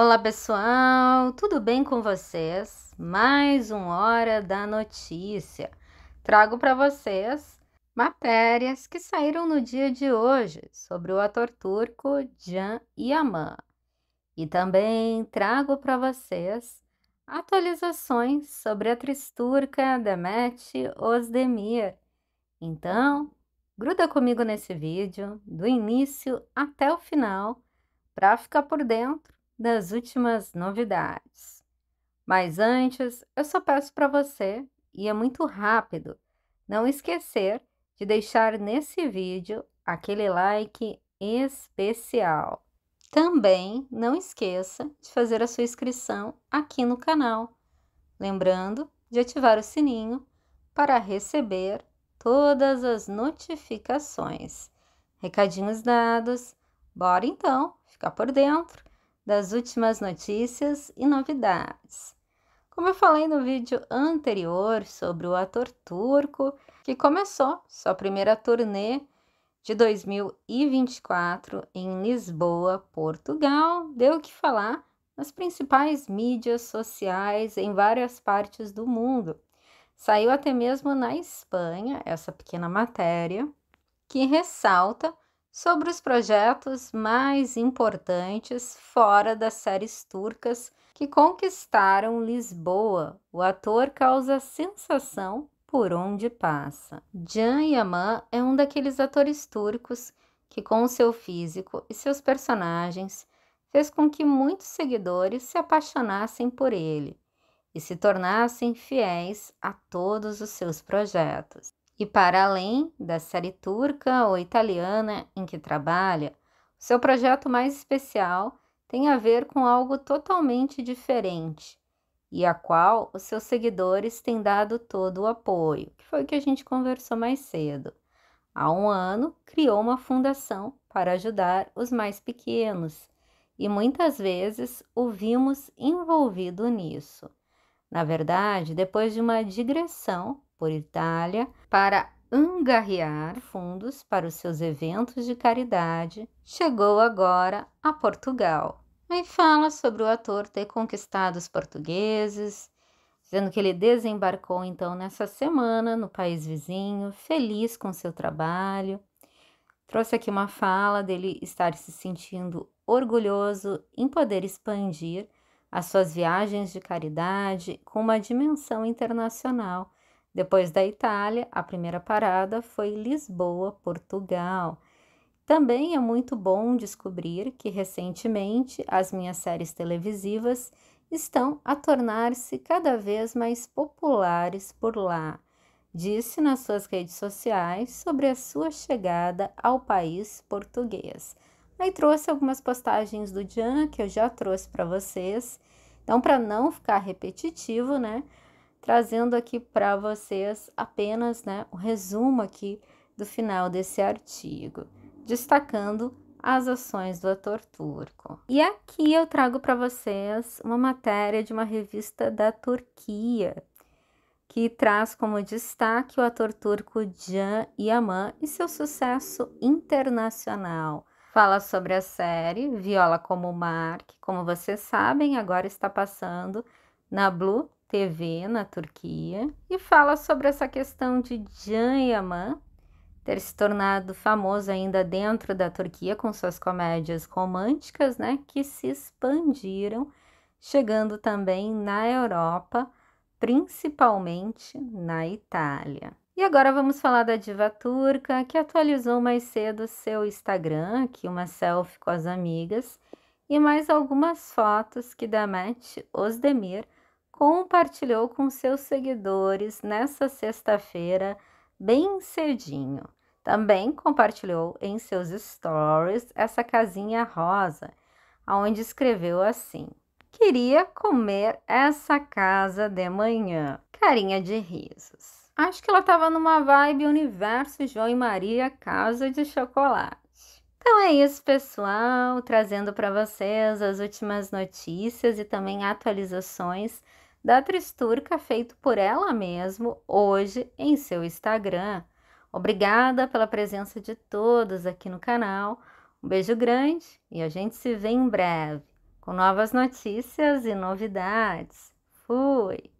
Olá pessoal, tudo bem com vocês? Mais uma hora da notícia. Trago para vocês matérias que saíram no dia de hoje sobre o ator turco Can Yaman. E também trago para vocês atualizações sobre a atriz turca Demet Özdemir. Então, gruda comigo nesse vídeo do início até o final para ficar por dentro das últimas novidades. Mas antes, eu só peço para você, e é muito rápido, não esquecer de deixar nesse vídeo aquele like especial. Também não esqueça de fazer a sua inscrição aqui no canal, lembrando de ativar o sininho para receber todas as notificações. Recadinhos dados, bora então ficar por dentro das últimas notícias e novidades. Como eu falei no vídeo anterior sobre o ator turco, que começou sua primeira turnê de 2024 em Lisboa, Portugal, deu o que falar nas principais mídias sociais em várias partes do mundo. Saiu até mesmo na Espanha essa pequena matéria que ressalta sobre os projetos mais importantes fora das séries turcas que conquistaram Lisboa. O ator causa sensação por onde passa. Can Yaman é um daqueles atores turcos que, com seu físico e seus personagens, fez com que muitos seguidores se apaixonassem por ele e se tornassem fiéis a todos os seus projetos. E para além da série turca ou italiana em que trabalha, seu projeto mais especial tem a ver com algo totalmente diferente e a qual os seus seguidores têm dado todo o apoio, que foi o que a gente conversou mais cedo. Há um ano, criou uma fundação para ajudar os mais pequenos e muitas vezes o vimos envolvido nisso. Na verdade, depois de uma digressão por Itália para angariar fundos para os seus eventos de caridade, chegou agora a Portugal. E fala sobre o ator ter conquistado os portugueses, dizendo que ele desembarcou então nessa semana no país vizinho, feliz com seu trabalho. Trouxe aqui uma fala dele estar se sentindo orgulhoso em poder expandir as suas viagens de caridade com uma dimensão internacional depois da Itália, a primeira parada foi Lisboa, Portugal. Também é muito bom descobrir que recentemente as minhas séries televisivas estão a tornar-se cada vez mais populares por lá. Disse nas suas redes sociais sobre a sua chegada ao país português. Aí trouxe algumas postagens do Jean que eu já trouxe para vocês. Então, para não ficar repetitivo, né? trazendo aqui para vocês apenas né, o resumo aqui do final desse artigo, destacando as ações do ator turco. E aqui eu trago para vocês uma matéria de uma revista da Turquia, que traz como destaque o ator turco Can Yaman e seu sucesso internacional. Fala sobre a série Viola como Mar, que, como vocês sabem, agora está passando na Blue TV na Turquia e fala sobre essa questão de Can Yaman ter se tornado famoso ainda dentro da Turquia com suas comédias românticas, né, que se expandiram, chegando também na Europa, principalmente na Itália. E agora vamos falar da diva turca que atualizou mais cedo seu Instagram, aqui uma selfie com as amigas e mais algumas fotos que Demet Özdemir compartilhou com seus seguidores nessa sexta-feira, bem cedinho. Também compartilhou em seus stories essa casinha rosa, onde escreveu assim: Queria comer essa casa de manhã. Carinha de risos. Acho que ela estava numa vibe universo João e Maria Casa de Chocolate. Então é isso, pessoal, trazendo para vocês as últimas notícias e também atualizações da tristurca feito por ela mesmo hoje em seu Instagram. Obrigada pela presença de todos aqui no canal. Um beijo grande e a gente se vê em breve com novas notícias e novidades. Fui!